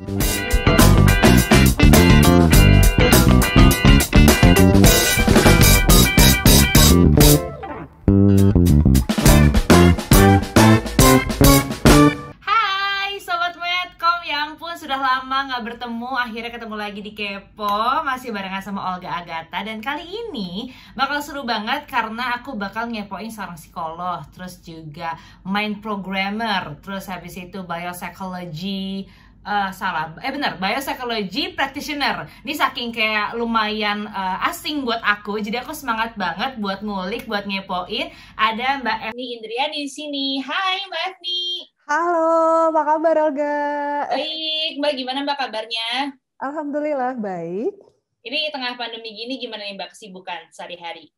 sobat ya sudah lama nggak bertemu, akhirnya ketemu lagi di Kepo Masih barengan sama Olga Agata Dan kali ini bakal seru banget karena aku bakal ngepoin seorang psikolog Terus juga mind programmer Terus habis itu biopsychology uh, salah eh bener biopsychology practitioner ini saking kayak lumayan uh, asing buat aku jadi aku semangat banget buat ngulik buat ngepoin ada mbak Evni Indria di sini hai mbak Evni halo apa kabar Olga baik mbak gimana mbak kabarnya Alhamdulillah baik ini tengah pandemi gini gimana nih mbak kesibukan sehari-hari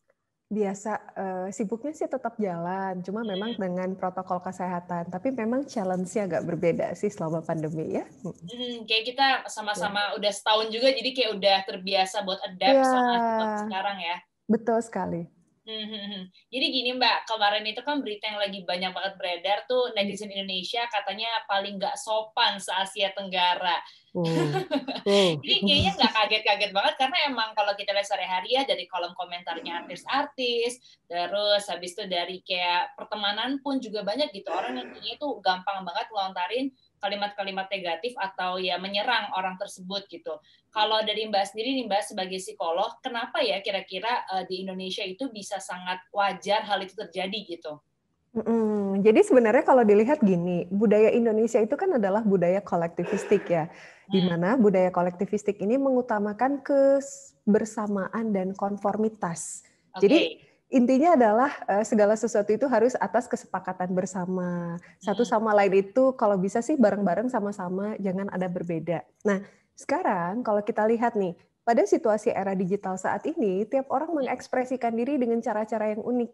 biasa uh, sibuknya sih tetap jalan, cuma memang iya. dengan protokol kesehatan. Tapi memang challenge-nya agak berbeda sih selama pandemi ya. Hmm, kayak kita sama-sama ya. udah setahun juga, jadi kayak udah terbiasa buat adapt ya. sama sekarang ya. Betul sekali. Hmm, hmm, hmm. jadi gini Mbak, kemarin itu kan berita yang lagi banyak banget beredar tuh netizen Indonesia katanya paling nggak sopan se Asia Tenggara. Oh. Oh. jadi kayaknya nggak kaget-kaget banget karena emang kalau kita lihat sore hari ya dari kolom komentarnya artis-artis, terus habis itu dari kayak pertemanan pun juga banyak gitu orang yang kayaknya tuh gampang banget ngelontarin kalimat-kalimat negatif atau ya menyerang orang tersebut gitu. Kalau dari Mbak sendiri nih Mbak sebagai psikolog, kenapa ya kira-kira uh, di Indonesia itu bisa sangat wajar hal itu terjadi gitu? Mm, jadi sebenarnya kalau dilihat gini, budaya Indonesia itu kan adalah budaya kolektivistik ya, di hmm. mana budaya kolektivistik ini mengutamakan kebersamaan dan konformitas. Okay. Jadi intinya adalah uh, segala sesuatu itu harus atas kesepakatan bersama. Satu hmm. sama lain itu kalau bisa sih bareng-bareng sama-sama, jangan ada berbeda. Nah, sekarang kalau kita lihat nih, pada situasi era digital saat ini, tiap orang ya. mengekspresikan diri dengan cara-cara yang unik.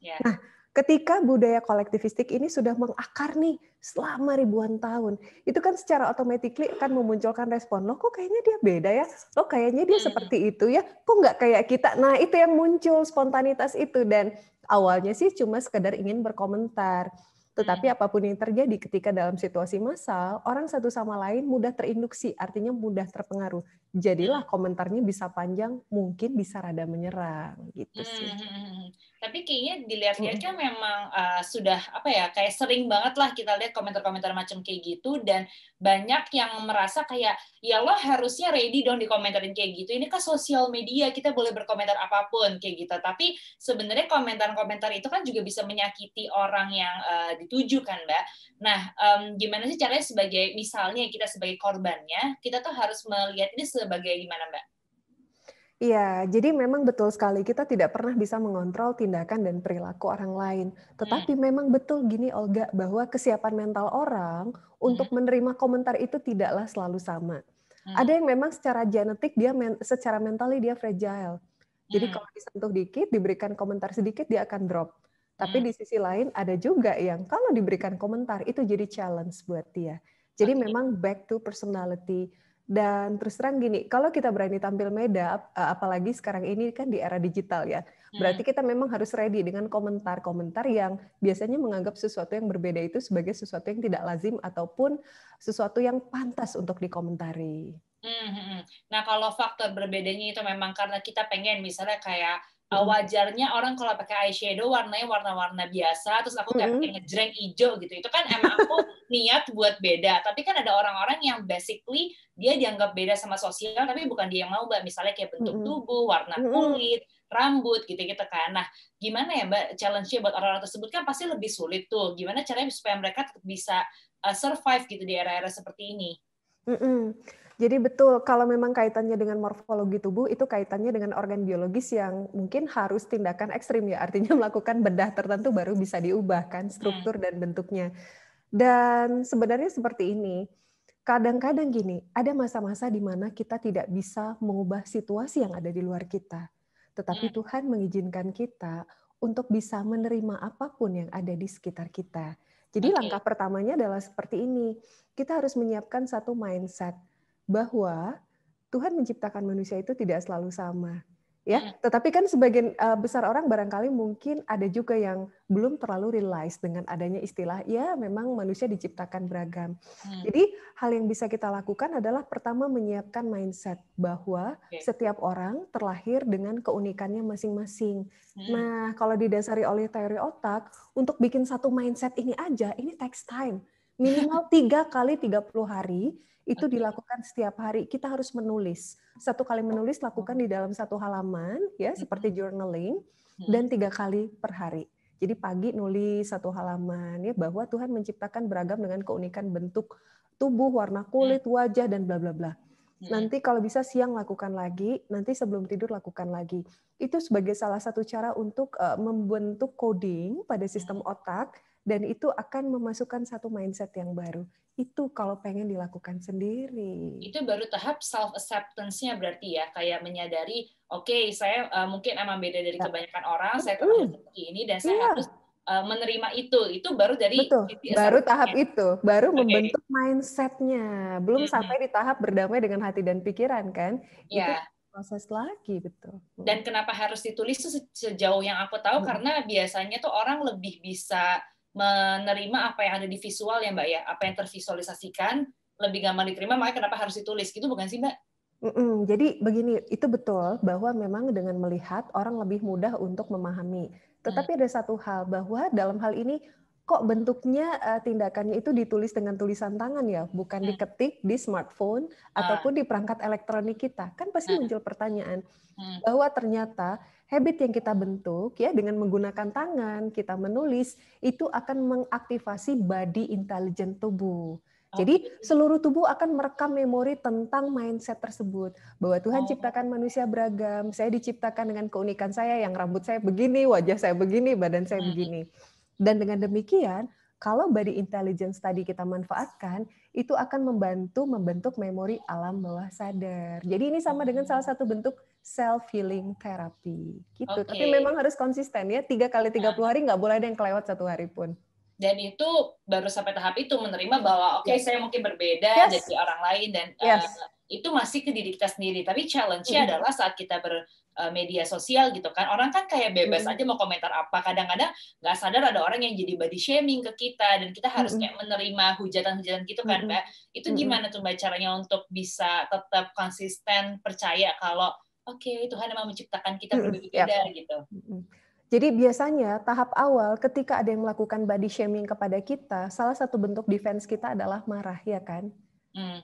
Yeah. Nah, ketika budaya kolektivistik ini sudah mengakar nih selama ribuan tahun, itu kan secara otomatis akan memunculkan respon, loh kok kayaknya dia beda ya, loh kayaknya dia hmm. seperti itu ya, kok nggak kayak kita. Nah itu yang muncul spontanitas itu dan awalnya sih cuma sekedar ingin berkomentar. Tetapi hmm. apapun yang terjadi ketika dalam situasi massal, orang satu sama lain mudah terinduksi, artinya mudah terpengaruh jadilah komentarnya bisa panjang, mungkin bisa rada menyerang gitu hmm, sih. Hmm, hmm, hmm, tapi kayaknya dilihat-lihat kan memang uh, sudah apa ya kayak sering banget lah kita lihat komentar-komentar macam kayak gitu dan banyak yang merasa kayak ya lo harusnya ready dong dikomentarin kayak gitu. Ini kan sosial media kita boleh berkomentar apapun kayak gitu. Tapi sebenarnya komentar-komentar itu kan juga bisa menyakiti orang yang uh, dituju kan, Mbak. Nah, um, gimana sih caranya sebagai misalnya kita sebagai korbannya, kita tuh harus melihat ini se sebagai gimana Mbak? Iya, jadi memang betul sekali kita tidak pernah bisa mengontrol tindakan dan perilaku orang lain. Tetapi hmm. memang betul gini Olga bahwa kesiapan mental orang hmm. untuk menerima komentar itu tidaklah selalu sama. Hmm. Ada yang memang secara genetik dia men secara mentalnya dia fragile. Jadi hmm. kalau disentuh dikit, diberikan komentar sedikit dia akan drop. Tapi hmm. di sisi lain ada juga yang kalau diberikan komentar itu jadi challenge buat dia. Jadi okay. memang back to personality dan terus terang gini, kalau kita berani tampil meda, e, apalagi sekarang ini kan di era digital ya, berarti hmm. kita memang harus ready dengan komentar-komentar yang biasanya menganggap sesuatu yang berbeda itu sebagai sesuatu yang tidak lazim ataupun sesuatu yang pantas untuk dikomentari. Hmm, hmm, nah kalau faktor berbedanya itu memang karena kita pengen misalnya kayak Eh, hmm. wajarnya orang kalau pakai eyeshadow warnanya warna-warna biasa terus aku kayak mm -hmm. pakai ngejreng hijau gitu itu kan emang aku niat buat beda tapi kan ada orang-orang yang basically dia dianggap beda sama sosial tapi bukan dia yang mau mbak misalnya kayak bentuk hmm. tubuh warna hmm. kulit rambut gitu-gitu kan. Nah, gimana ya Mbak challenge-nya buat orang-orang tersebut kan pasti lebih sulit tuh. Gimana caranya supaya mereka bisa eh, survive gitu di era-era seperti ini? Mm -mm. Jadi betul kalau memang kaitannya dengan morfologi tubuh itu kaitannya dengan organ biologis yang mungkin harus tindakan ekstrim ya artinya melakukan bedah tertentu baru bisa diubahkan iya. struktur dan bentuknya. Dan sebenarnya seperti ini. Kadang-kadang gini, ada masa-masa di mana kita tidak bisa mengubah situasi yang ada di luar kita. Tetapi iya. Tuhan mengizinkan kita untuk bisa menerima apapun yang ada di sekitar kita. Jadi langkah pertamanya adalah seperti ini. Kita harus menyiapkan satu mindset bahwa Tuhan menciptakan manusia itu tidak selalu sama ya. Hmm. Tetapi kan sebagian uh, besar orang barangkali mungkin ada juga yang belum terlalu realize dengan adanya istilah ya memang manusia diciptakan beragam. Hmm. Jadi hal yang bisa kita lakukan adalah pertama menyiapkan mindset bahwa okay. setiap orang terlahir dengan keunikannya masing-masing. Hmm. Nah, kalau didasari oleh teori otak, untuk bikin satu mindset ini aja ini takes time. Minimal tiga kali 30 hari itu dilakukan setiap hari. Kita harus menulis. Satu kali menulis lakukan di dalam satu halaman, ya seperti journaling, dan tiga kali per hari. Jadi pagi nulis satu halaman ya bahwa Tuhan menciptakan beragam dengan keunikan bentuk tubuh, warna kulit, mm. wajah dan bla bla bla. Nanti kalau bisa siang lakukan lagi, nanti sebelum tidur lakukan lagi. Itu sebagai salah satu cara untuk eh, membentuk coding pada sistem mm. otak dan itu akan memasukkan satu mindset yang baru. Itu kalau pengen dilakukan sendiri. Itu baru tahap self acceptance-nya berarti ya, kayak menyadari, oke, okay, saya uh, mungkin emang beda dari ya. kebanyakan orang, saya terlahir seperti ini dan saya iya. harus eh, menerima itu. Itu baru dari Betul. baru tahap itu, baru okay. membentuk mindsetnya. Belum mm -hmm. sampai di tahap berdamai dengan hati dan pikiran kan? Yeah. proses lagi betul. Dan kenapa harus ditulis sejauh yang aku tahu hmm. karena biasanya tuh orang lebih bisa menerima apa yang ada di visual ya Mbak ya, apa yang tervisualisasikan lebih gampang diterima, makanya kenapa harus ditulis gitu bukan sih Mbak? Mm-mm. Jadi begini, itu betul bahwa memang dengan melihat orang lebih mudah untuk memahami. Tetapi hmm. ada satu hal bahwa dalam hal ini kok bentuknya uh, tindakannya itu ditulis dengan tulisan tangan ya, bukan hmm. diketik di smartphone ah. ataupun di perangkat elektronik kita. Kan pasti hmm. muncul pertanyaan bahwa ternyata habit yang kita bentuk ya dengan menggunakan tangan kita menulis itu akan mengaktifasi body intelligence tubuh. Jadi seluruh tubuh akan merekam memori tentang mindset tersebut bahwa Tuhan oh. ciptakan manusia beragam. Saya diciptakan dengan keunikan saya yang rambut saya begini, wajah saya begini, badan saya hmm. begini. Dan dengan demikian, kalau body intelligence tadi kita manfaatkan, itu akan membantu membentuk memori alam bawah sadar. Jadi ini sama dengan salah satu bentuk self healing therapy gitu. Okay. Tapi memang harus konsisten ya. Tiga kali tiga puluh nah. hari nggak boleh ada yang kelewat satu hari pun dan itu baru sampai tahap itu menerima bahwa oke okay, yes. saya mungkin berbeda yes. dari orang lain dan eh, yes. uh, itu masih ke diri kita sendiri tapi challenge-nya mm. adalah saat kita ber eh, media sosial gitu kan orang kan kayak bebas mm. aja mau komentar apa kadang-kadang nggak sadar ada orang yang jadi body shaming ke kita dan kita harus mm. kayak menerima hujatan-hujatan gitu kan mbak itu gimana tuh mbak caranya untuk bisa tetap konsisten percaya kalau oke okay, Tuhan memang menciptakan kita berbeda yeah. gitu jadi biasanya tahap awal ketika ada yang melakukan body shaming kepada kita, salah satu bentuk defense kita adalah marah, ya kan? Hmm.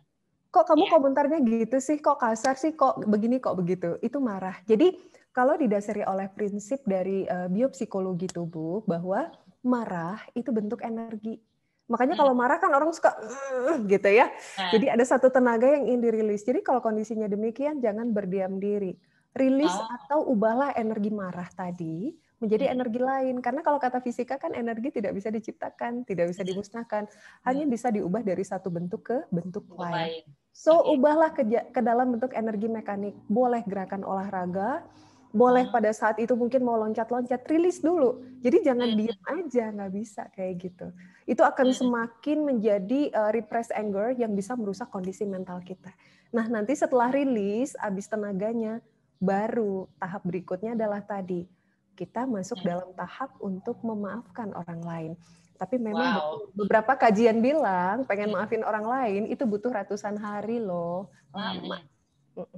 Kok kamu yeah. komentarnya gitu sih? Kok kasar sih? Kok begini? Kok begitu? Itu marah. Jadi kalau didasari oleh prinsip dari uh, biopsikologi tubuh bahwa marah itu bentuk energi. Makanya hmm. kalau marah kan orang suka gitu ya. Nah. Jadi ada satu tenaga yang ingin dirilis. Jadi kalau kondisinya demikian jangan berdiam diri rilis oh. atau ubahlah energi marah tadi menjadi hmm. energi lain. Karena kalau kata fisika kan energi tidak bisa diciptakan, tidak bisa iya. dimusnahkan, hanya iya. bisa diubah dari satu bentuk ke bentuk lain. So ubahlah ke, ke dalam bentuk energi mekanik. Boleh gerakan olahraga, boleh hmm. pada saat itu mungkin mau loncat-loncat, rilis dulu. Jadi jangan hmm. diam aja, nggak bisa kayak gitu. Itu akan semakin menjadi uh, eh, repress anger yang bisa merusak kondisi mental kita. Nah nanti setelah rilis, habis tenaganya, baru tahap berikutnya adalah tadi kita masuk hmm. dalam tahap untuk memaafkan orang lain. Tapi memang wow. beberapa kajian bilang pengen hmm. maafin orang lain itu butuh ratusan hari loh, hmm, lama. Hmm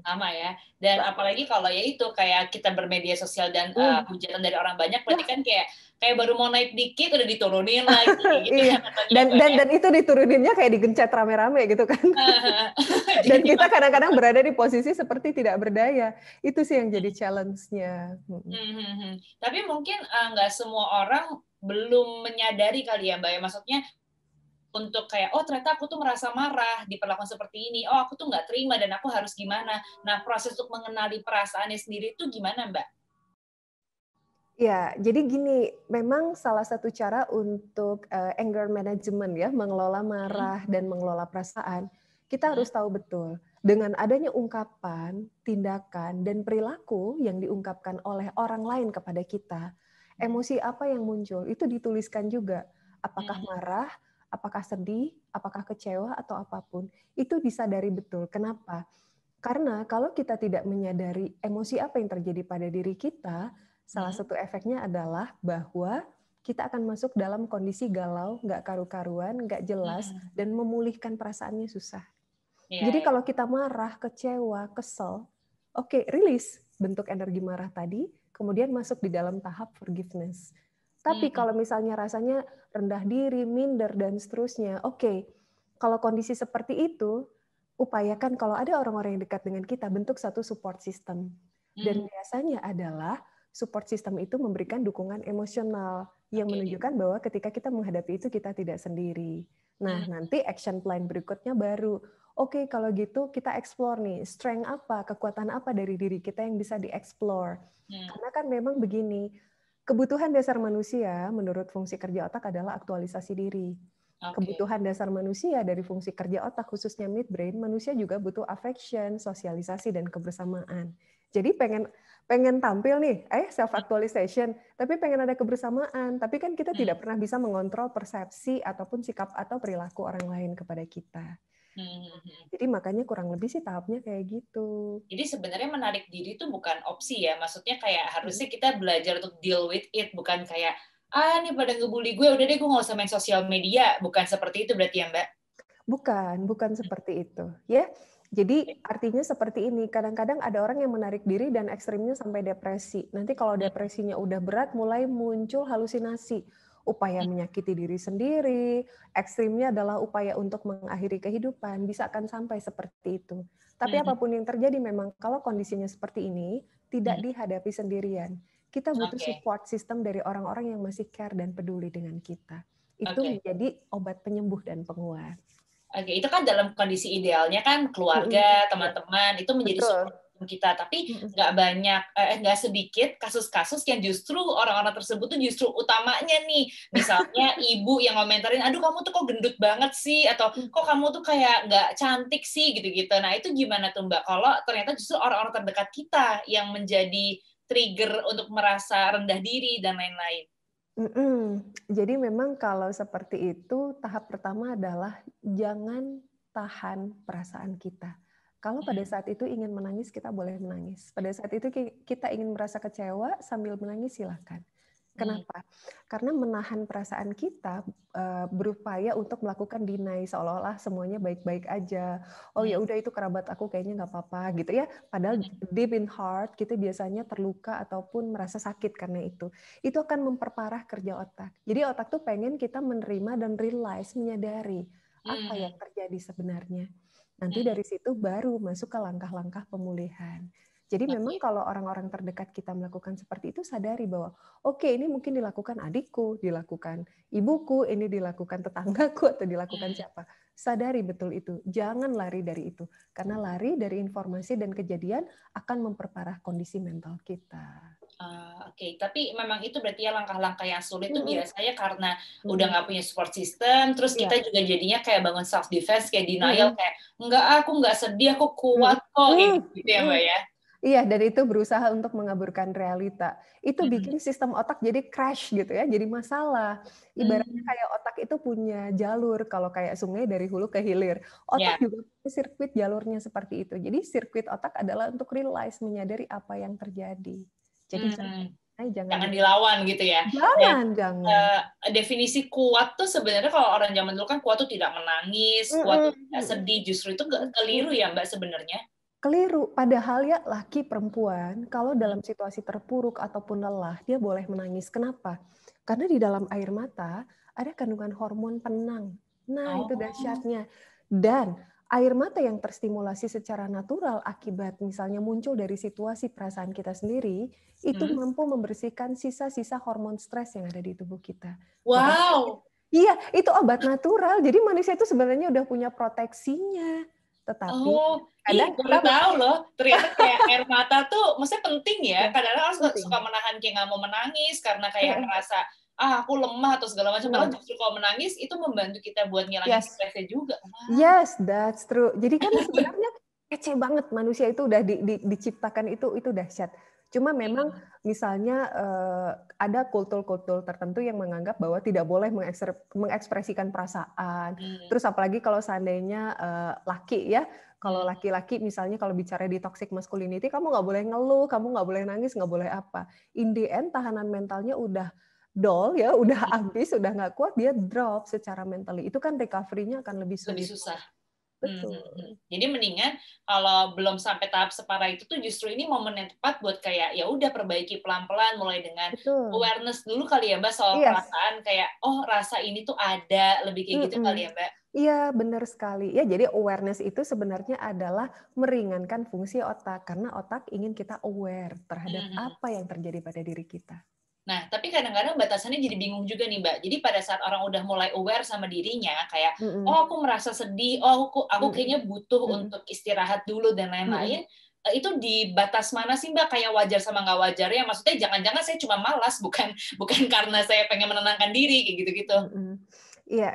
sama ya dan apalagi kalau ya itu kayak kita bermedia sosial dan uh, hujatan dari orang banyak berarti kan kayak kayak baru mau naik dikit udah diturunin lagi gitu iya. kan, dan dan ya. dan itu dituruninnya kayak digencet rame-rame gitu kan dan kita kadang-kadang berada di posisi seperti tidak berdaya itu sih yang jadi challenge-nya hmm, hmm, hmm. tapi mungkin eh, nggak uh, semua orang belum menyadari kali ya mbak ya maksudnya untuk kayak oh ternyata aku tuh merasa marah diperlakukan seperti ini oh aku tuh nggak terima dan aku harus gimana nah proses untuk mengenali perasaannya sendiri itu gimana mbak? Ya, jadi gini, memang salah satu cara untuk uh, anger management ya, mengelola marah hmm. dan mengelola perasaan, kita harus tahu betul dengan adanya ungkapan, tindakan dan perilaku yang diungkapkan oleh orang lain kepada kita, emosi apa yang muncul itu dituliskan juga, apakah marah, apakah sedih, apakah kecewa atau apapun, itu disadari betul. Kenapa? Karena kalau kita tidak menyadari emosi apa yang terjadi pada diri kita, salah ya. satu efeknya adalah bahwa kita akan masuk dalam kondisi galau, nggak karu-karuan, nggak jelas, ya. dan memulihkan perasaannya susah. Yeah, Jadi ya. kalau kita marah, kecewa, kesel, oke, okay, rilis bentuk energi marah tadi, kemudian masuk di dalam tahap forgiveness. Tapi hmm. kalau misalnya rasanya rendah diri, minder dan seterusnya, oke. Okay, kalau kondisi seperti itu, upayakan kalau ada orang-orang yang dekat dengan kita bentuk satu support system. Dan hmm. biasanya adalah support system itu memberikan dukungan emosional yang okay. menunjukkan bahwa ketika kita menghadapi itu kita tidak sendiri. Nah, hmm. nanti action plan berikutnya baru Oke, okay, kalau gitu kita explore nih, strength apa, kekuatan apa dari diri kita yang bisa dieksplor. Hmm. Karena kan memang begini, Kebutuhan dasar manusia menurut fungsi kerja otak adalah aktualisasi diri. Okay. Kebutuhan dasar manusia dari fungsi kerja otak khususnya midbrain, manusia juga butuh affection, sosialisasi dan kebersamaan. Jadi pengen pengen tampil nih, eh self actualization, tapi pengen ada kebersamaan, tapi kan kita tidak hmm. pernah bisa mengontrol persepsi ataupun sikap atau perilaku orang lain kepada kita. Hmm. Jadi makanya kurang lebih sih tahapnya kayak gitu. Jadi sebenarnya menarik diri itu bukan opsi ya, maksudnya kayak hmm. harusnya kita belajar untuk deal with it, bukan kayak ah ini pada ngebully gue, udah deh gue nggak usah main sosial media, bukan seperti itu berarti ya mbak? Bukan, bukan hmm. seperti itu ya. Jadi artinya seperti ini, kadang-kadang ada orang yang menarik diri dan ekstrimnya sampai depresi. Nanti kalau hmm. depresinya udah berat, mulai muncul halusinasi upaya iya. menyakiti diri sendiri, ekstrimnya adalah upaya untuk mengakhiri kehidupan, bisa akan sampai seperti itu. Tapi iya. apapun yang terjadi memang kalau kondisinya seperti ini tidak iya. dihadapi sendirian. Kita butuh okay. support system dari orang-orang yang masih care dan peduli dengan kita. Itu okay. menjadi obat penyembuh dan penguat. Oke, itu kan dalam kondisi idealnya kan keluarga, teman-teman mm -hmm. itu menjadi Betul. support kita tapi nggak mm -hmm. banyak eh, eh, nggak sedikit kasus-kasus yang justru orang-orang tersebut tuh justru utamanya nih misalnya ibu yang komentarin aduh kamu tuh kok gendut banget sih atau kok kamu tuh kayak nggak cantik sih gitu-gitu nah itu gimana tuh mbak kalau ternyata justru orang-orang terdekat kita yang menjadi trigger untuk merasa rendah diri dan lain-lain Mm-mm. Jadi memang kalau seperti itu tahap pertama adalah jangan tahan perasaan kita. Kalau pada hmm. saat itu ingin menangis, kita boleh menangis. Pada saat itu kita ingin merasa kecewa sambil menangis, silakan. Hmm. Kenapa? Karena menahan perasaan kita uh, berupaya untuk melakukan dinai seolah-olah semuanya baik-baik aja. Oh ya hmm. udah itu kerabat aku kayaknya nggak apa-apa gitu ya. Padahal deep in heart kita biasanya terluka ataupun merasa sakit karena itu. Itu akan memperparah kerja otak. Jadi otak tuh pengen kita menerima dan realize menyadari apa yang terjadi sebenarnya Nanti dari situ baru masuk ke langkah-langkah pemulihan. Jadi memang kalau orang-orang terdekat kita melakukan seperti itu sadari bahwa oke okay, ini mungkin dilakukan adikku, dilakukan ibuku, ini dilakukan tetanggaku atau dilakukan siapa. Sadari betul itu. Jangan lari dari itu karena lari dari informasi dan kejadian akan memperparah kondisi mental kita. Ah, oke, okay. tapi memang itu berarti ya langkah-langkah yang sulit itu mm -hmm. biasanya karena mm -hmm. udah nggak punya support system, terus yeah. kita juga jadinya kayak bangun self defense, kayak denial, mm -hmm. kayak enggak aku nggak sedih, aku kuat kok, mm -hmm. gitu, ya mbak ya. Iya, dan itu berusaha untuk mengaburkan realita. Itu bikin sistem otak jadi crash gitu ya, jadi masalah. Ibaratnya kayak otak itu punya jalur, kalau kayak sungai dari hulu ke hilir. Otak yeah. juga punya sirkuit jalurnya seperti itu. Jadi sirkuit otak adalah untuk realize, menyadari apa yang terjadi. Jadi hmm. jangan, jangan, jangan dilawan gitu ya. Jangan, Dan, jangan. Uh, definisi kuat tuh sebenarnya kalau orang zaman dulu kan kuat tuh tidak menangis, mm -mm. kuat tuh tidak sedih, justru itu keliru ya Mbak sebenarnya. Keliru. Padahal ya laki perempuan kalau dalam mm. situasi terpuruk ataupun lelah dia boleh menangis. Kenapa? Karena di dalam air mata ada kandungan hormon penang. Nah, oh. itu dahsyatnya. Dan air mata yang terstimulasi secara natural akibat misalnya muncul dari situasi perasaan kita sendiri itu hmm. mampu membersihkan sisa-sisa hormon stres yang ada di tubuh kita. Wow. iya, itu obat natural. Jadi manusia itu sebenarnya udah punya proteksinya. Tetapi oh, kadang baru tahu loh, ternyata kayak air mata tuh maksudnya penting ya. Kadang-kadang iya, suka menahan kayak nggak mau menangis karena kayak iya. ngerasa ah aku lemah atau segala macam malah iya. justru kalau menangis itu membantu kita buat ngilangin yes. stresnya juga ah. yes that's true jadi kan sebenarnya kece banget manusia itu udah di, di, diciptakan itu itu dahsyat cuma iya. memang misalnya eh, ada kultur-kultur tertentu yang menganggap bahwa tidak boleh mengekspresikan perasaan hmm. terus apalagi kalau seandainya eh, laki ya kalau hmm. laki-laki misalnya kalau bicara di toxic masculinity kamu nggak boleh ngeluh kamu nggak boleh nangis nggak boleh apa in the end tahanan mentalnya udah dol ya udah iya. habis udah nggak kuat dia drop secara mentally itu kan recovery-nya akan lebih sulit lebih susah Betul. Hmm, hmm, hmm. Jadi mendingan kalau belum sampai tahap separah itu tuh justru ini momen yang tepat buat kayak ya udah perbaiki pelan-pelan mulai dengan Betul. awareness dulu kali ya Mbak soal yes. Iya. perasaan kayak oh rasa ini tuh ada lebih kayak mm hmm gitu kali ya Mbak. Iya, benar sekali. Ya, jadi awareness itu sebenarnya adalah meringankan fungsi otak karena otak ingin kita aware terhadap mm -hmm. apa yang terjadi pada diri kita. Nah, tapi kadang-kadang batasannya jadi bingung juga nih, Mbak. Jadi pada saat orang udah mulai aware sama dirinya, kayak, mm -hmm. oh aku merasa sedih, oh aku, aku kayaknya butuh mm -hmm. untuk istirahat dulu dan lain-lain, mm -hmm. itu di batas mana sih, Mbak? Kayak wajar sama nggak wajar ya? Maksudnya jangan-jangan saya cuma malas, bukan bukan karena saya pengen menenangkan diri, kayak gitu-gitu. Mm -hmm.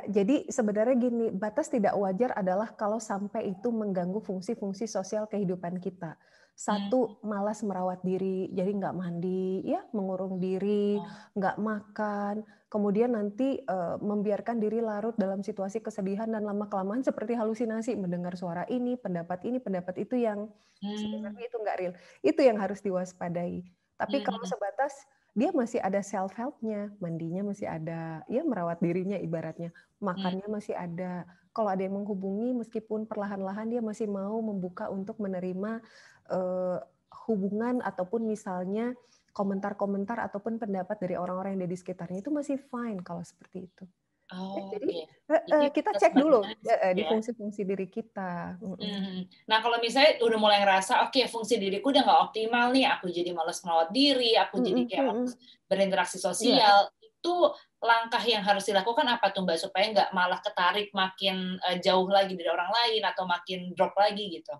jadi sebenarnya gini, batas tidak wajar adalah kalau sampai itu mengganggu fungsi-fungsi sosial kehidupan kita. Satu, hmm. malas merawat diri, jadi nggak mandi, ya mengurung diri, iya. nggak makan, kemudian nanti uh, membiarkan diri larut dalam situasi kesedihan dan lama kelamaan seperti halusinasi mendengar suara ini, pendapat ini, pendapat itu yang hmm. sebenarnya itu nggak real. Itu yang harus diwaspadai. Tapi iya. kalau sebatas dia masih ada self helpnya, mandinya masih ada, ya merawat dirinya ibaratnya, hmm. makannya masih ada, kalau ada yang menghubungi meskipun perlahan-lahan dia masih mau membuka untuk menerima Eh, hubungan ataupun misalnya komentar-komentar ataupun pendapat dari orang-orang yang ada di sekitarnya itu masih fine kalau seperti itu. Oh, eh, jadi iya. eh, eh kita cek dulu eh, ya. di fungsi-fungsi diri kita. Hmm, hmm. Nah kalau misalnya udah mulai ngerasa oke okay, fungsi diriku udah nggak optimal nih, aku jadi males merawat diri, aku jadi kayak berinteraksi iya. sosial, yeah. itu langkah yang harus dilakukan apa tuh mbak supaya nggak malah ketarik makin jauh lagi dari orang lain atau makin drop lagi gitu?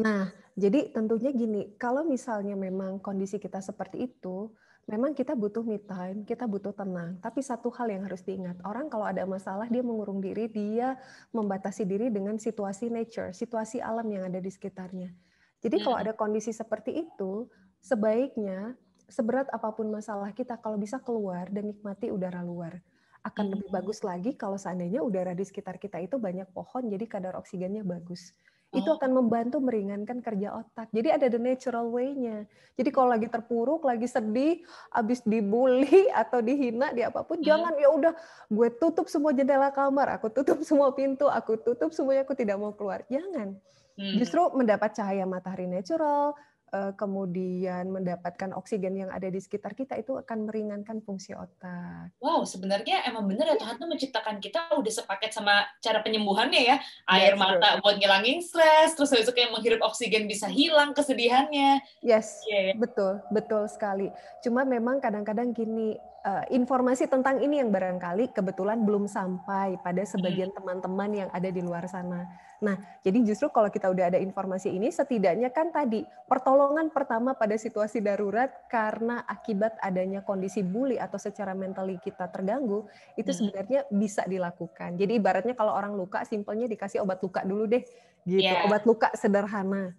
Nah jadi tentunya gini, kalau misalnya memang kondisi kita seperti itu, memang kita butuh me time, kita butuh tenang. Tapi satu hal yang harus diingat, orang kalau ada masalah dia mengurung diri, dia membatasi diri dengan situasi nature, situasi alam yang ada di sekitarnya. Jadi ya. kalau ada kondisi seperti itu, sebaiknya seberat apapun masalah kita kalau bisa keluar dan nikmati udara luar. Akan hmm. lebih bagus lagi kalau seandainya udara di sekitar kita itu banyak pohon, jadi kadar oksigennya bagus itu oh. akan membantu meringankan kerja otak. Jadi ada the natural way-nya. Jadi kalau lagi terpuruk, lagi sedih, habis dibully atau dihina di apapun, yeah. Hmm. jangan ya udah gue tutup semua jendela kamar, aku tutup semua pintu, aku tutup semuanya, aku tidak mau keluar. Jangan. Hmm. Justru mendapat cahaya matahari natural, Eh, kemudian mendapatkan oksigen yang ada di sekitar kita itu akan meringankan fungsi otak. Wow, sebenarnya emang bener ya Tuhan tuh menciptakan kita udah sepaket sama cara penyembuhannya ya. Air yes, mata true. buat ngilangin stres, terus yang menghirup oksigen bisa hilang kesedihannya. Yes, yeah. Ya. betul, betul sekali. Cuma memang kadang-kadang gini, Eh, informasi tentang ini yang barangkali kebetulan belum sampai pada hmm. sebagian teman-teman yang ada di luar sana. Nah, jadi justru kalau kita udah ada informasi ini, setidaknya kan tadi pertolongan pertama pada situasi darurat karena akibat adanya kondisi bully atau secara mentali kita terganggu, itu hmm. sebenarnya bisa dilakukan. Jadi ibaratnya kalau orang luka, simpelnya dikasih obat luka dulu deh gitu yeah. obat luka sederhana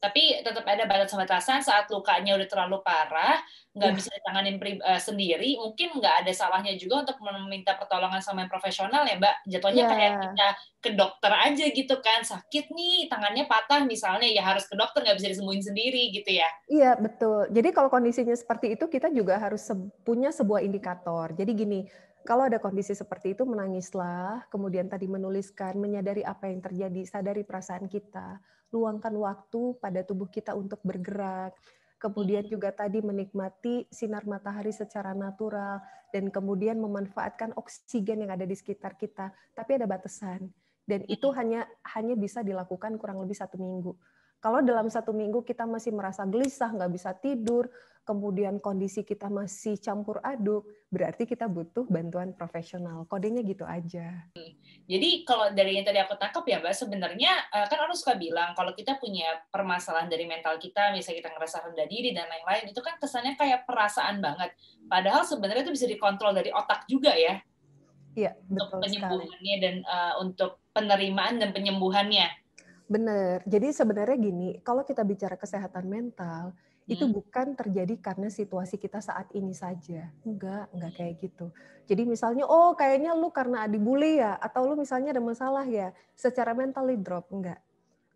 tapi tetap ada batas batasan saat lukanya udah terlalu parah nggak yeah. bisa ditanganin uh, sendiri mungkin nggak ada salahnya juga untuk meminta pertolongan sama yang profesional ya mbak jatuhnya yeah. kayak kita ke dokter aja gitu kan sakit nih tangannya patah misalnya ya harus ke dokter nggak bisa disembuhin sendiri gitu ya iya yeah, betul jadi kalau kondisinya seperti itu kita juga harus punya sebuah indikator jadi gini kalau ada kondisi seperti itu, menangislah, kemudian tadi menuliskan, menyadari apa yang terjadi, sadari perasaan kita, luangkan waktu pada tubuh kita untuk bergerak, kemudian iya. juga tadi menikmati sinar matahari secara natural, dan kemudian memanfaatkan oksigen yang ada di sekitar kita, tapi ada batasan. Dan itu iya. hanya hanya bisa dilakukan kurang lebih satu minggu kalau dalam satu minggu kita masih merasa gelisah, nggak bisa tidur, kemudian kondisi kita masih campur aduk, berarti kita butuh bantuan profesional. Kodenya gitu aja. Jadi kalau dari yang tadi aku tangkap ya Mbak, sebenarnya eh, kan orang suka bilang kalau kita punya permasalahan dari mental kita, misalnya kita ngerasa rendah diri dan lain-lain, itu kan kesannya kayak perasaan banget. Padahal sebenarnya itu bisa dikontrol dari otak juga ya. Iya, untuk penyembuhannya sekali. dan uh, untuk penerimaan dan penyembuhannya. Benar. Jadi sebenarnya gini, kalau kita bicara kesehatan mental, hmm. itu bukan terjadi karena situasi kita saat ini saja. Enggak, enggak kayak gitu. Jadi misalnya, oh kayaknya lu karena dibully ya, atau lu misalnya ada masalah ya, secara mentally drop, enggak.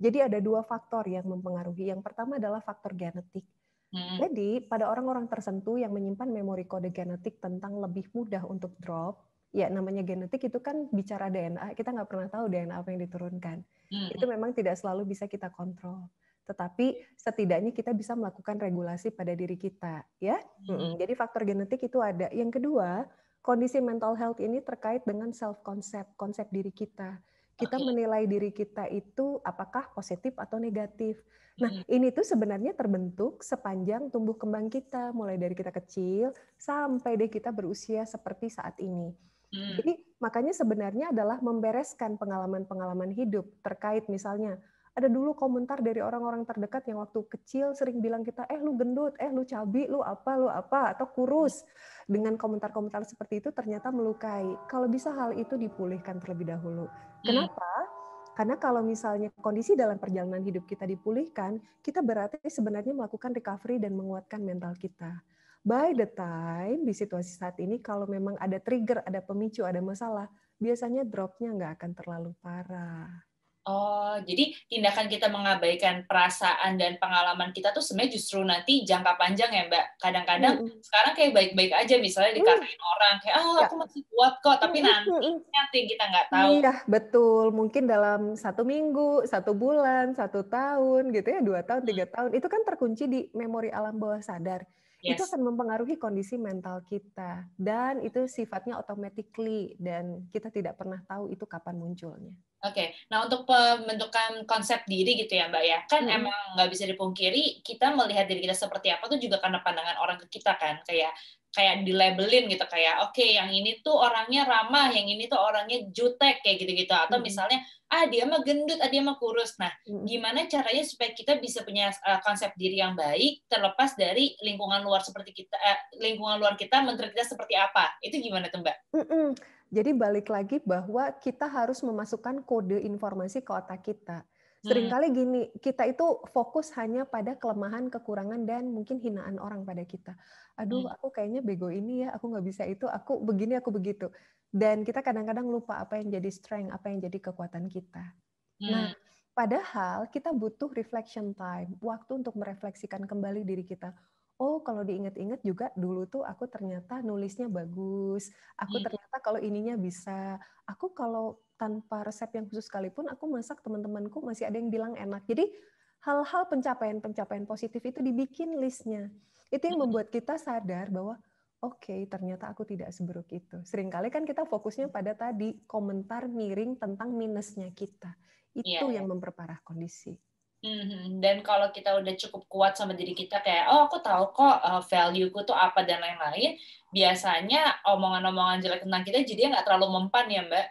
Jadi ada dua faktor yang mempengaruhi. Yang pertama adalah faktor genetik. Hmm. Jadi pada orang-orang tersentuh yang menyimpan memori kode genetik tentang lebih mudah untuk drop, ya namanya genetik itu kan bicara DNA, kita nggak pernah tahu DNA apa yang diturunkan. Hmm. Itu memang tidak selalu bisa kita kontrol. Tetapi setidaknya kita bisa melakukan regulasi pada diri kita, ya. Hmm. Jadi faktor genetik itu ada. Yang kedua, kondisi mental health ini terkait dengan self concept, konsep diri kita. Kita okay. menilai diri kita itu apakah positif atau negatif. Nah, ini tuh sebenarnya terbentuk sepanjang tumbuh kembang kita, mulai dari kita kecil sampai deh kita berusia seperti saat ini. Hmm. Jadi makanya sebenarnya adalah membereskan pengalaman-pengalaman hidup terkait misalnya ada dulu komentar dari orang-orang terdekat yang waktu kecil sering bilang kita eh lu gendut, eh lu cabi, lu apa, lu apa atau kurus. Dengan komentar-komentar seperti itu ternyata melukai. Kalau bisa hal itu dipulihkan terlebih dahulu. Hmm. Kenapa? Karena kalau misalnya kondisi dalam perjalanan hidup kita dipulihkan, kita berarti sebenarnya melakukan recovery dan menguatkan mental kita by the time di situasi saat ini kalau memang ada trigger, ada pemicu, ada masalah, biasanya dropnya nggak akan terlalu parah. Oh, jadi tindakan kita mengabaikan perasaan dan pengalaman kita tuh sebenarnya justru nanti jangka panjang ya Mbak. Kadang-kadang mm sekarang kayak baik-baik aja misalnya mm. dikatain mm orang kayak oh, aku masih kuat kok, tapi mm -hmm. nanti nanti kita nggak tahu. Iya betul, mungkin dalam satu minggu, satu bulan, satu tahun gitu ya, dua tahun, tiga hmm. tahun itu kan terkunci di memori alam bawah sadar yes. itu akan mempengaruhi kondisi mental kita dan itu sifatnya automatically dan kita tidak pernah tahu itu kapan munculnya. Oke, okay. nah untuk pembentukan konsep diri gitu ya Mbak ya, kan hmm. emang nggak bisa dipungkiri kita melihat diri kita seperti apa tuh juga karena pandangan orang ke kita kan, kayak kayak di labelin gitu kayak oke okay, yang ini tuh orangnya ramah yang ini tuh orangnya jutek kayak gitu-gitu atau hmm. misalnya ah dia mah gendut ah dia mah kurus nah hmm. gimana caranya supaya kita bisa punya uh, konsep diri yang baik terlepas dari lingkungan luar seperti kita uh, lingkungan luar kita menteri kita seperti apa itu gimana tuh mbak? Mm -mm. Jadi balik lagi bahwa kita harus memasukkan kode informasi ke otak kita Seringkali hmm. gini, kita itu fokus hanya pada kelemahan, kekurangan, dan mungkin hinaan orang pada kita. Aduh, hmm. aku kayaknya bego ini ya, aku nggak bisa itu, aku begini, aku begitu. Dan kita kadang-kadang lupa apa yang jadi strength, apa yang jadi kekuatan kita. Nah, hmm. padahal kita butuh reflection time, waktu untuk merefleksikan kembali diri kita. Oh, kalau diingat-ingat juga dulu tuh aku ternyata nulisnya bagus, aku ternyata ternyata kalau ininya bisa aku kalau tanpa resep yang khusus sekalipun aku masak teman-temanku masih ada yang bilang enak jadi hal-hal pencapaian-pencapaian positif itu dibikin listnya itu yang membuat kita sadar bahwa oke okay, ternyata aku tidak seburuk itu seringkali kan kita fokusnya pada tadi komentar miring tentang minusnya kita itu yeah. yang memperparah kondisi hmm Dan kalau kita udah cukup kuat sama diri kita kayak oh aku tahu kok uh, eh, value ku tuh apa dan lain-lain, biasanya omongan-omongan jelek tentang kita jadi nggak terlalu mempan ya Mbak.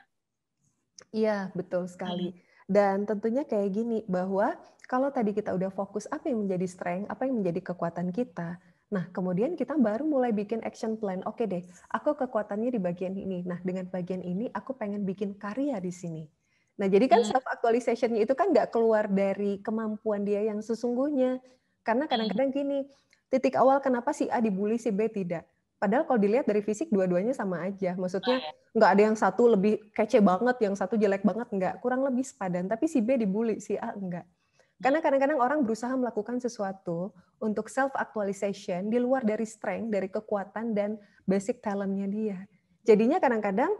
Iya betul sekali. Hmm. Dan tentunya kayak gini bahwa kalau tadi kita udah fokus apa yang menjadi strength, apa yang menjadi kekuatan kita, Nah, kemudian kita baru mulai bikin action plan. Oke deh, aku kekuatannya di bagian ini. Nah, dengan bagian ini aku pengen bikin karya di sini. Nah, jadi kan hmm. self actualizationnya itu kan nggak keluar dari kemampuan dia yang sesungguhnya. Karena hmm. kadang-kadang gini, titik awal kenapa si A dibully, si B tidak. Padahal kalau dilihat dari fisik dua-duanya sama aja. Maksudnya iya. nggak ada yang satu lebih kece banget, yang satu jelek banget nggak. Kurang lebih sepadan. Tapi si B dibully, si A enggak. Karena kadang-kadang orang berusaha melakukan sesuatu untuk self actualization di luar dari strength, dari kekuatan dan basic talentnya dia. Jadinya kadang-kadang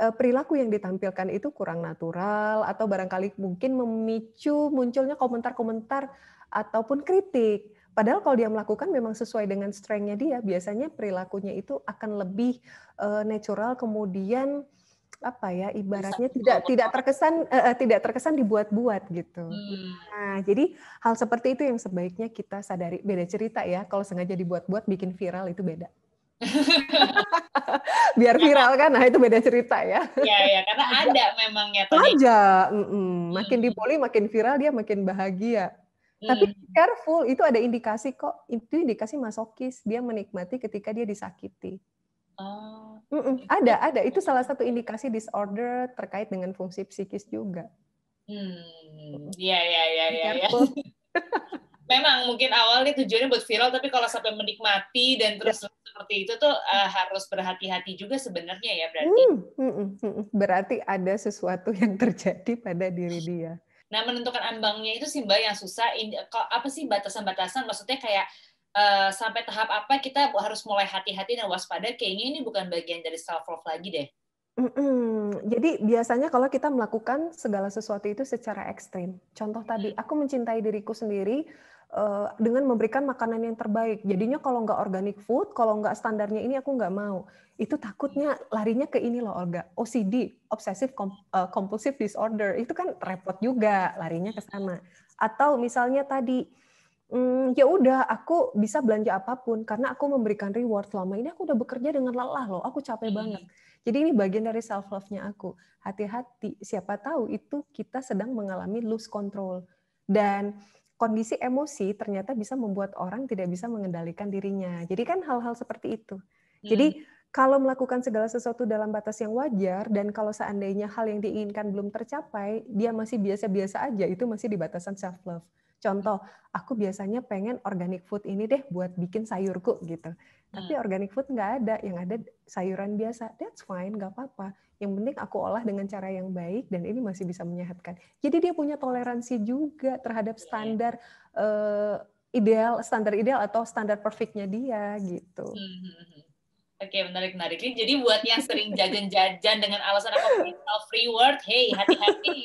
Eh, perilaku yang ditampilkan itu kurang natural atau barangkali mungkin memicu munculnya komentar-komentar ataupun kritik. Padahal kalau dia melakukan memang sesuai dengan strengthnya dia, biasanya perilakunya itu akan lebih uh, natural kemudian apa ya ibaratnya Bisa, tidak tidak terkesan uh, tidak terkesan dibuat-buat gitu. Hmm. Nah, jadi hal seperti itu yang sebaiknya kita sadari beda cerita ya. Kalau sengaja dibuat-buat bikin viral itu beda. Biar viral kan, nah itu beda cerita ya. Iya, ya, karena ada memang ya. Aja, mm -mm. Hmm. makin dipoli, makin viral dia makin bahagia. mm. Tapi careful, itu ada indikasi kok. Itu indikasi masokis, dia menikmati ketika dia disakiti. Oh. Mm -mm. Ada, ada. Itu salah satu indikasi disorder terkait dengan fungsi psikis juga. Hmm, iya, iya, iya, iya. iya. memang mungkin awalnya tujuannya buat viral tapi kalau sampai menikmati dan terus ya. seperti itu tuh uh, harus berhati-hati juga sebenarnya ya berarti hmm hmm, hmm, hmm, hmm, berarti ada sesuatu yang terjadi pada diri dia nah menentukan ambangnya itu sih mbak yang susah ini eh, apa sih batasan-batasan maksudnya kayak Uh, sampai tahap apa kita harus mulai hati-hati dan waspada kayaknya ini bukan bagian dari self love lagi deh. Mm-mm. Jadi biasanya kalau kita melakukan segala sesuatu itu secara ekstrim. Contoh tadi, hmm. aku mencintai diriku sendiri, Eh, dengan memberikan makanan yang terbaik. Jadinya kalau nggak organic food, kalau nggak standarnya ini aku nggak mau. Itu takutnya larinya ke ini loh Olga, OCD, obsessive eh, compulsive disorder. Itu kan repot juga larinya ke sana. Atau misalnya tadi hmm, ya udah aku bisa belanja apapun karena aku memberikan reward selama ini aku udah bekerja dengan lelah loh aku capek hmm. banget jadi ini bagian dari self love nya aku hati-hati siapa tahu itu kita sedang mengalami lose control dan kondisi emosi ternyata bisa membuat orang tidak bisa mengendalikan dirinya. Jadi kan hal-hal seperti itu. Hmm. Jadi kalau melakukan segala sesuatu dalam batas yang wajar dan kalau seandainya hal yang diinginkan belum tercapai, dia masih biasa-biasa aja, itu masih di batasan self love. Contoh, aku biasanya pengen organic food ini deh buat bikin sayurku gitu. Tapi hmm. organic food nggak ada, yang ada sayuran biasa. That's fine, nggak apa-apa. Yang penting aku olah dengan cara yang baik dan ini masih bisa menyehatkan. Jadi dia punya toleransi juga terhadap iya. standar uh, ideal, standar ideal atau standar perfectnya dia gitu. Hmm. hmm, hmm. Oke, okay, menarik menarik. Jadi buat yang sering jajan-jajan dengan alasan aku free word, hey hati-hati.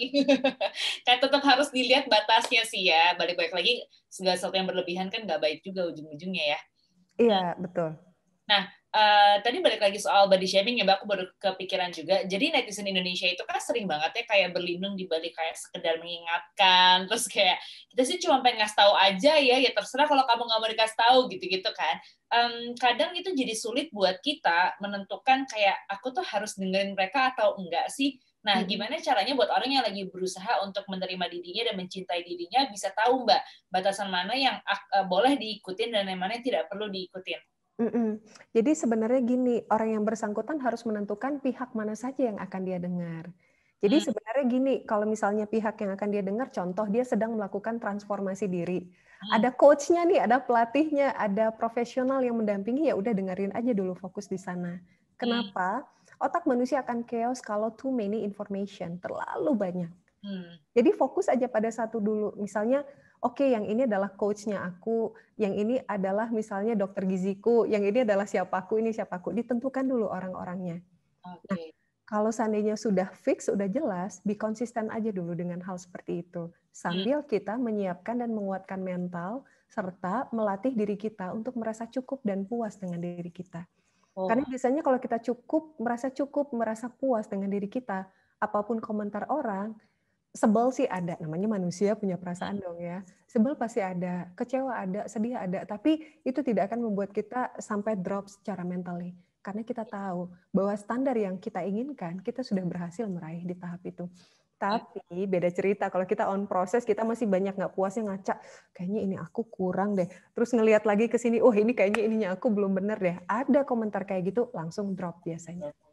kan tetap harus dilihat batasnya sih ya. Balik-balik lagi segala sesuatu yang berlebihan kan nggak baik juga ujung-ujungnya ya. Iya, betul. Nah, Eh, tadi balik lagi soal body shaming ya mbak aku baru kepikiran juga jadi netizen Indonesia itu kan sering banget ya kayak berlindung di balik kayak sekedar mengingatkan terus kayak kita sih cuma pengen ngasih tahu aja ya ya terserah kalau kamu nggak mau dikasih tahu gitu-gitu kan um, kadang itu jadi sulit buat kita menentukan kayak aku tuh harus dengerin mereka atau enggak sih Nah, gimana caranya buat orang yang lagi berusaha untuk menerima dirinya dan mencintai dirinya bisa tahu Mbak batasan mana yang uh, boleh diikutin dan yang mana yang tidak perlu diikutin? Mm-mm. Jadi sebenarnya gini, orang yang bersangkutan harus menentukan pihak mana saja yang akan dia dengar. Jadi mm. sebenarnya gini, kalau misalnya pihak yang akan dia dengar, contoh dia sedang melakukan transformasi diri. Mm. Ada coachnya nih, ada pelatihnya, ada profesional yang mendampingi, ya udah dengerin aja dulu fokus di sana. Kenapa? Mm. Otak manusia akan chaos kalau too many information, terlalu banyak. Hmm. Jadi fokus aja pada satu dulu. Misalnya oke okay, yang ini adalah coachnya aku, yang ini adalah misalnya dokter giziku, yang ini adalah siapaku, ini siapaku. Ditentukan dulu orang-orangnya. Okay. Nah, kalau seandainya sudah fix, sudah jelas, be konsisten aja dulu dengan hal seperti itu. Sambil hmm. kita menyiapkan dan menguatkan mental, serta melatih diri kita untuk merasa cukup dan puas dengan diri kita. Oh. Karena biasanya kalau kita cukup, merasa cukup, merasa puas dengan diri kita, apapun komentar orang, sebel sih ada, namanya manusia punya perasaan hmm. dong ya. Sebel pasti ada, kecewa ada, sedih ada, tapi itu tidak akan membuat kita sampai drop secara mentally. Karena kita iya. tahu bahwa standar yang kita inginkan, kita sudah berhasil meraih di tahap itu. Iya. Tapi beda cerita kalau kita on proses kita masih banyak nggak puasnya ngaca kayaknya ini aku kurang deh. Terus ngelihat lagi ke sini, oh ini kayaknya ininya aku belum bener deh. Ada komentar kayak gitu langsung drop biasanya. Iya.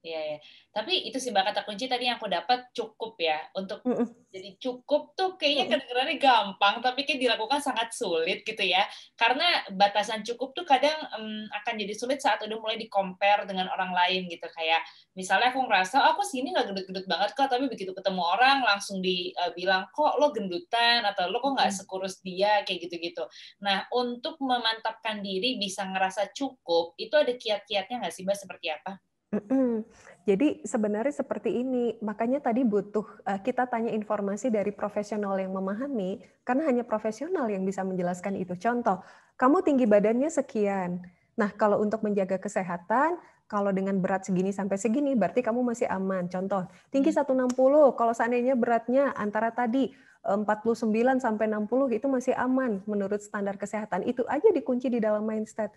Iya, ya. tapi itu sih mbak kata kunci tadi yang aku dapat cukup ya untuk mm -mm. jadi cukup tuh kayaknya kedengarannya gampang tapi kayak dilakukan sangat sulit gitu ya karena batasan cukup tuh kadang um, akan jadi sulit saat udah mulai dikompar dengan orang lain gitu kayak misalnya aku ngerasa oh, aku sini nggak gendut-gendut banget kok tapi begitu ketemu orang langsung dibilang e, kok lo gendutan atau lo kok nggak sekurus dia kayak gitu-gitu. Nah untuk memantapkan diri bisa ngerasa cukup itu ada kiat-kiatnya nggak sih mbak seperti apa? mm Jadi sebenarnya seperti ini, makanya tadi butuh eh, kita tanya informasi dari profesional yang memahami, karena hanya profesional yang bisa menjelaskan itu. Contoh, kamu tinggi badannya sekian. Nah, kalau untuk menjaga kesehatan, kalau dengan berat segini sampai segini, berarti kamu masih aman. Contoh, tinggi 160, hmm. kalau seandainya beratnya antara tadi 49 sampai 60 itu masih aman menurut standar kesehatan. Itu aja dikunci di dalam mindset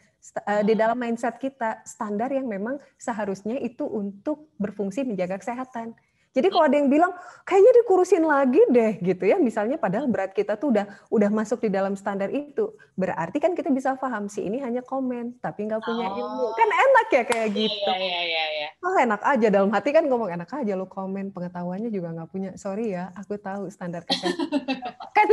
eh, di hmm. dalam mindset kita standar yang memang seharusnya itu untuk berfungsi menjaga kesehatan. Jadi hmm. kalau ada yang bilang kayaknya dikurusin lagi deh gitu ya, misalnya padahal berat kita tuh udah udah masuk di dalam standar itu, berarti kan kita bisa paham si ini hanya komen tapi nggak punya oh. ilmu, kan enak ya kayak iya, gitu. Iya, iya, iya, iya, Oh enak aja dalam hati kan ngomong enak aja lu komen pengetahuannya juga nggak punya, sorry ya, aku tahu standar kesehatan. kan,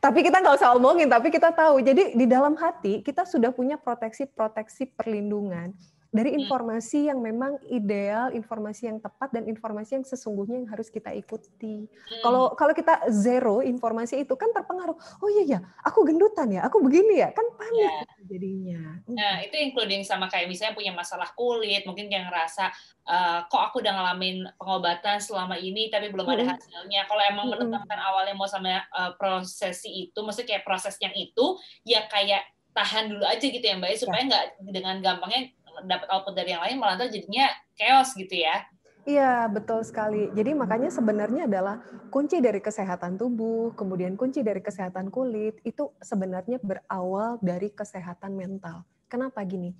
tapi kita nggak usah omongin, tapi kita tahu. Jadi di dalam hati kita sudah punya proteksi proteksi perlindungan dari hmm. informasi yang memang ideal, informasi yang tepat dan informasi yang sesungguhnya yang harus kita ikuti. Hmm. Kalau kita zero informasi itu kan terpengaruh. Oh iya ya, aku gendutan ya, aku begini ya, kan ya. panik yeah. Gitu jadinya. Hmm. Nah, itu including sama kayak misalnya punya masalah kulit, mungkin yang ngerasa uh, kok aku udah ngalamin pengobatan selama ini tapi belum ada hmm. hasilnya. Kalau emang hmm. menetapkan awalnya mau sama uh, prosesi itu, maksudnya kayak proses yang itu ya kayak tahan dulu aja gitu ya Mbak ya, ya. supaya nggak dengan gampangnya dapat output dari yang lain malah jadinya chaos gitu ya. Iya, betul sekali. Jadi makanya sebenarnya adalah kunci dari kesehatan tubuh, kemudian kunci dari kesehatan kulit itu sebenarnya berawal dari kesehatan mental. Kenapa gini?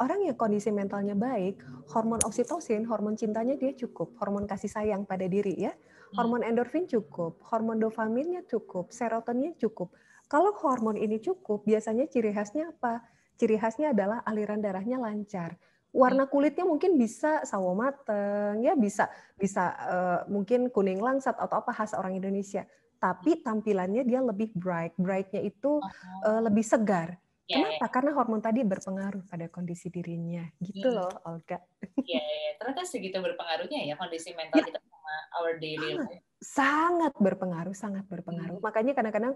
Orang yang kondisi mentalnya baik, hormon oksitosin, hormon cintanya dia cukup, hormon kasih sayang pada diri ya. Hmm. Hormon endorfin cukup, hormon dopaminnya cukup, serotoninnya cukup. Kalau hormon ini cukup, biasanya ciri khasnya apa? ciri khasnya adalah aliran darahnya lancar. Iya. Warna kulitnya mungkin bisa sawo mateng, ya bisa bisa uh, mungkin kuning langsat atau apa khas orang Indonesia. Tapi tampilannya dia lebih bright, brightnya itu uh, lebih segar. Iya, Kenapa? Iya. Karena hormon tadi berpengaruh pada kondisi dirinya, gitu hmm. loh, Olga. Iya, ya. ternyata segitu berpengaruhnya ya kondisi mental ya. kita sama our daily life. Sangat berpengaruh, sangat berpengaruh. Hmm. Makanya kadang-kadang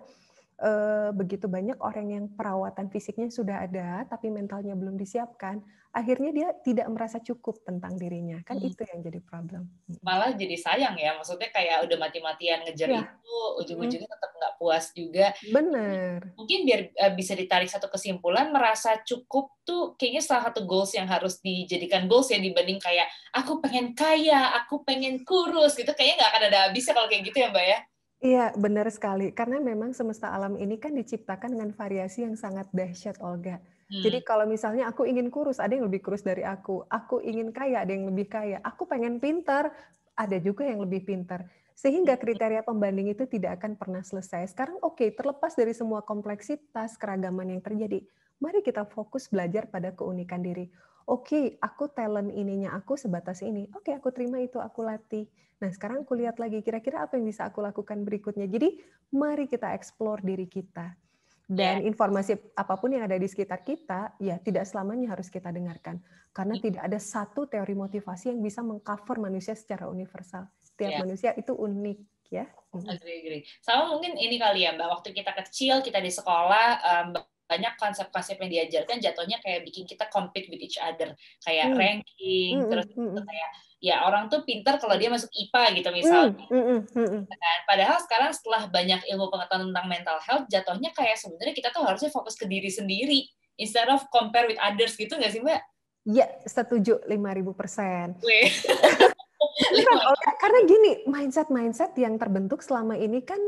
Eh, begitu banyak orang yang perawatan fisiknya sudah ada tapi mentalnya belum disiapkan, akhirnya dia tidak merasa cukup tentang dirinya. Kan hmm. itu yang jadi problem. Hmm. Malah jadi sayang ya, maksudnya kayak udah mati-matian ngejar ya. itu, ujung-ujungnya hmm. tetap nggak puas juga. bener Mungkin biar eh, bisa ditarik satu kesimpulan, merasa cukup tuh kayaknya salah satu goals yang harus dijadikan goals ya dibanding kayak aku pengen kaya, aku pengen kurus gitu. Kayaknya nggak akan ada habisnya kalau kayak gitu ya Mbak ya. Iya, benar sekali. Karena memang semesta alam ini kan diciptakan dengan variasi yang sangat dahsyat, Olga. Hmm. Jadi kalau misalnya aku ingin kurus, ada yang lebih kurus dari aku. Aku ingin kaya, ada yang lebih kaya. Aku pengen pintar, ada juga yang lebih pintar. Sehingga hmm. kriteria pembanding itu tidak akan pernah selesai. Sekarang oke, okay, terlepas dari semua kompleksitas keragaman yang terjadi, mari kita fokus belajar pada keunikan diri oke okay, aku talent ininya aku sebatas ini oke okay, aku terima itu aku latih nah sekarang aku lihat lagi kira-kira apa yang bisa aku lakukan berikutnya jadi mari kita explore diri kita dan yeah. informasi apapun yang ada di sekitar kita ya tidak selamanya harus kita dengarkan karena iya. tidak ada satu teori motivasi yang bisa mengcover manusia secara universal setiap yeah. manusia itu unik ya mm-hmm. agree agree sama mungkin ini kali ya mbak waktu kita kecil kita di sekolah mbak eh, banyak konsep-konsep yang diajarkan jatuhnya kayak bikin kita compete with each other kayak mm. ranking mm, terus mm, kayak ya orang tuh pintar kalau dia masuk IPA gitu hmm, misalnya mm, mm, Dan padahal sekarang setelah banyak ilmu pengetahuan tentang mental health jatuhnya kayak sebenarnya kita tuh harusnya fokus ke diri sendiri instead of compare with others gitu nggak sih mbak? Iya setuju lima ribu persen. Kan, oh, karena gini mindset mindset yang terbentuk selama ini kan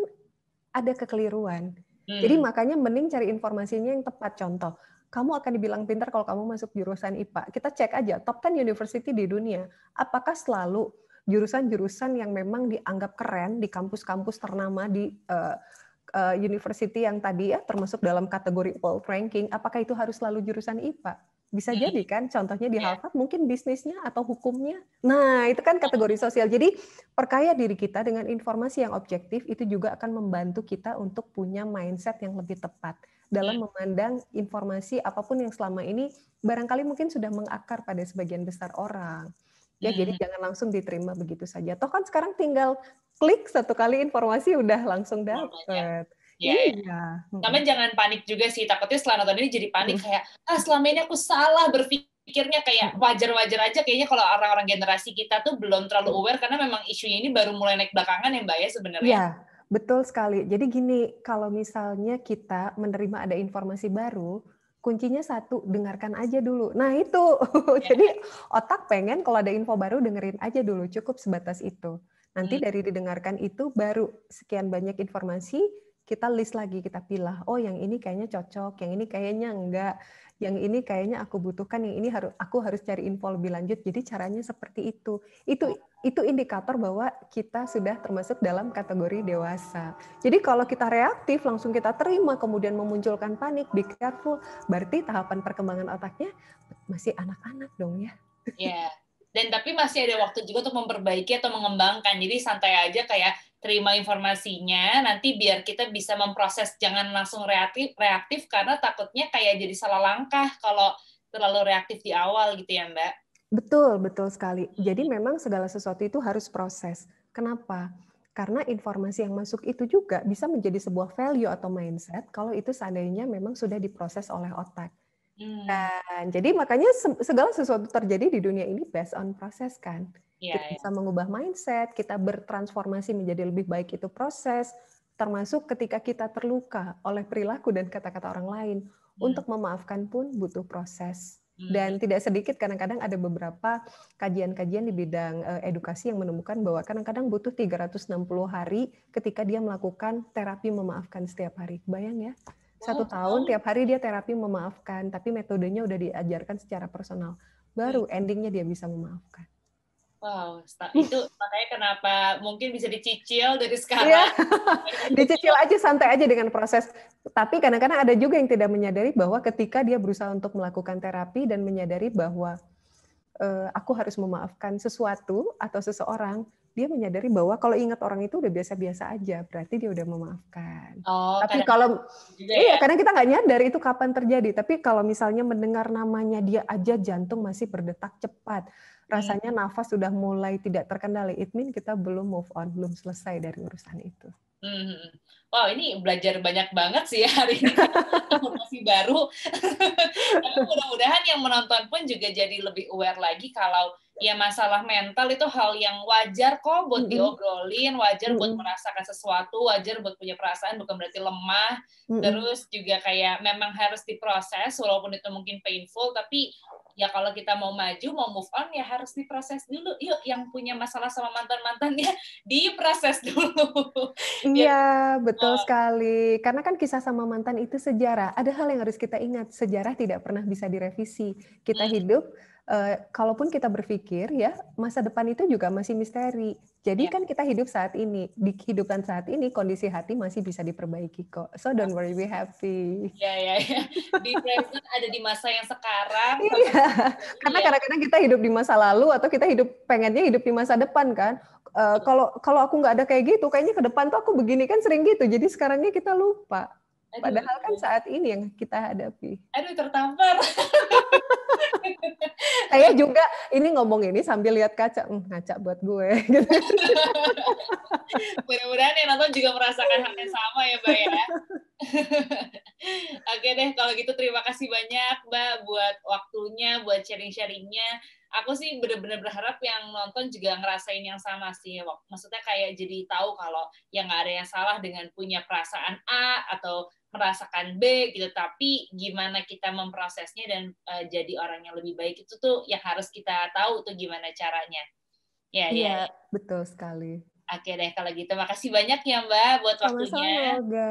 ada kekeliruan Hmm. Jadi makanya mending cari informasinya yang tepat. Contoh, kamu akan dibilang pintar kalau kamu masuk jurusan IPA. Kita cek aja top 10 university di dunia. Apakah selalu jurusan-jurusan yang memang dianggap keren di kampus-kampus ternama di uh, university yang tadi ya termasuk dalam kategori world ranking, apakah itu harus selalu jurusan IPA? Bisa hmm. jadi kan, contohnya di iya. Harvard yeah. mungkin bisnisnya atau hukumnya. Nah, itu kan kategori sosial. Jadi perkaya diri kita dengan informasi yang objektif itu juga akan membantu kita untuk punya mindset yang lebih tepat dalam iya. memandang informasi apapun yang selama ini barangkali mungkin sudah mengakar pada sebagian besar orang. Ya, hmm. jadi jangan langsung diterima begitu saja. Toh kan sekarang tinggal klik satu kali informasi udah langsung iya, dapat. Iya. namanya iya. iya. jangan panik juga sih. Takutnya setelah nonton ini jadi panik kayak ah selama ini aku salah berpikirnya kayak wajar-wajar aja kayaknya kalau orang-orang generasi kita tuh belum terlalu aware karena memang isunya ini baru mulai naik belakangan ya Mbak ya sebenarnya. Iya. Betul sekali. Jadi gini, kalau misalnya kita menerima ada informasi baru, kuncinya satu dengarkan aja dulu. Nah itu iya. jadi otak pengen kalau ada info baru dengerin aja dulu cukup sebatas itu. Nanti hmm. dari didengarkan itu baru sekian banyak informasi kita list lagi, kita pilih Oh, yang ini kayaknya cocok, yang ini kayaknya enggak, yang ini kayaknya aku butuhkan, yang ini harus aku harus cari info lebih lanjut. Jadi caranya seperti itu. Itu itu indikator bahwa kita sudah termasuk dalam kategori dewasa. Jadi kalau kita reaktif langsung kita terima kemudian memunculkan panik, be careful, berarti tahapan perkembangan otaknya masih anak-anak dong ya. Iya. Yeah. Dan tapi masih ada waktu juga untuk memperbaiki atau mengembangkan. Jadi santai aja kayak terima informasinya nanti biar kita bisa memproses jangan langsung reaktif reaktif karena takutnya kayak jadi salah langkah kalau terlalu reaktif di awal gitu ya Mbak. Betul, betul sekali. Jadi memang segala sesuatu itu harus proses. Kenapa? Karena informasi yang masuk itu juga bisa menjadi sebuah value atau mindset kalau itu seandainya memang sudah diproses oleh otak. Hmm. Dan jadi makanya segala sesuatu terjadi di dunia ini based on proses kan. Yeah, kita yeah. bisa mengubah mindset, kita bertransformasi menjadi lebih baik itu proses, termasuk ketika kita terluka oleh perilaku dan kata-kata orang lain. Mm. Untuk memaafkan pun butuh proses. Hmm. Dan tidak sedikit kadang-kadang ada beberapa kajian-kajian di bidang eh, edukasi yang menemukan bahwa kadang-kadang butuh 360 hari ketika dia melakukan terapi memaafkan setiap hari. Bayang ya, satu oh, tahun tiap hari dia terapi memaafkan, tapi metodenya udah diajarkan secara personal. Baru hmm. endingnya dia bisa memaafkan. Wow, itu makanya kenapa mungkin bisa dicicil dari sekarang. Yeah. dicicil aja santai aja dengan proses. Tapi kadang-kadang ada juga yang tidak menyadari bahwa ketika dia berusaha untuk melakukan terapi dan menyadari bahwa e, aku harus memaafkan sesuatu atau seseorang, dia menyadari bahwa kalau ingat orang itu udah biasa-biasa aja, berarti dia udah memaafkan. Oh, Tapi kalau iya, ya? karena kita nggak nyadar itu kapan terjadi. Tapi kalau misalnya mendengar namanya dia aja jantung masih berdetak cepat, Iya. rasanya nafas sudah mulai tidak terkendali, it mean kita belum move on, belum selesai dari urusan itu. Hmm. hmm, hmm. Wow, ini belajar banyak banget sih ya hari ini. Informasi baru. Tapi mudah-mudahan yang menonton pun juga jadi lebih aware lagi kalau iya. ya masalah mental itu hal yang wajar kok buat mm -hmm. diobrolin, wajar mm -hmm. buat merasakan sesuatu, wajar buat punya perasaan, bukan berarti lemah. Mm -hmm. Terus juga kayak memang harus diproses walaupun itu mungkin painful, tapi ya kalau kita mau maju mau move on ya harus diproses dulu yuk yang punya masalah sama mantan mantannya diproses dulu iya ya. betul oh. sekali karena kan kisah sama mantan itu sejarah ada hal yang harus kita ingat sejarah tidak pernah bisa direvisi kita hmm. hidup uh, kalaupun kita berpikir ya masa depan itu juga masih misteri. Jadi yeah. kan kita hidup saat ini, di kehidupan saat ini kondisi hati masih bisa diperbaiki kok. So don't worry, be happy. Iya iya iya. Di present ada di masa yang sekarang. Iya. Karena kadang-kadang kita hidup di masa lalu atau kita hidup pengennya hidup di masa depan kan. Uh, kalau kalau aku nggak ada kayak gitu, kayaknya ke depan tuh aku begini kan sering gitu. Jadi sekarangnya kita lupa. Padahal kan saat ini yang kita hadapi. Aduh tertampar. Saya juga ini ngomong ini sambil lihat kaca, hmm, ngaca buat gue. Gitu. Mudah-mudahan yang nonton juga merasakan hal yang sama ya, Mbak ya. Oke deh, kalau gitu terima kasih banyak Mbak buat waktunya, buat sharing-sharingnya. Aku sih benar-benar berharap yang nonton juga ngerasain yang sama sih. Ya, Maksudnya kayak jadi tahu kalau yang nggak ada yang salah dengan punya perasaan A atau merasakan B gitu tapi gimana kita memprosesnya dan uh, jadi orang yang lebih baik itu tuh yang harus kita tahu tuh gimana caranya ya, ya. iya ya. betul sekali oke deh kalau gitu makasih banyak ya mbak buat waktunya Sama-sama,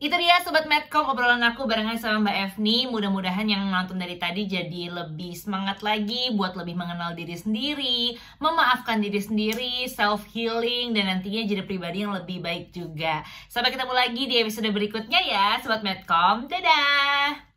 itu dia Sobat Medcom obrolan aku barengan sama Mbak Evni Mudah-mudahan yang nonton dari tadi jadi lebih semangat lagi Buat lebih mengenal diri sendiri Memaafkan diri sendiri Self healing Dan nantinya jadi pribadi yang lebih baik juga Sampai ketemu lagi di episode berikutnya ya Sobat Medcom Dadah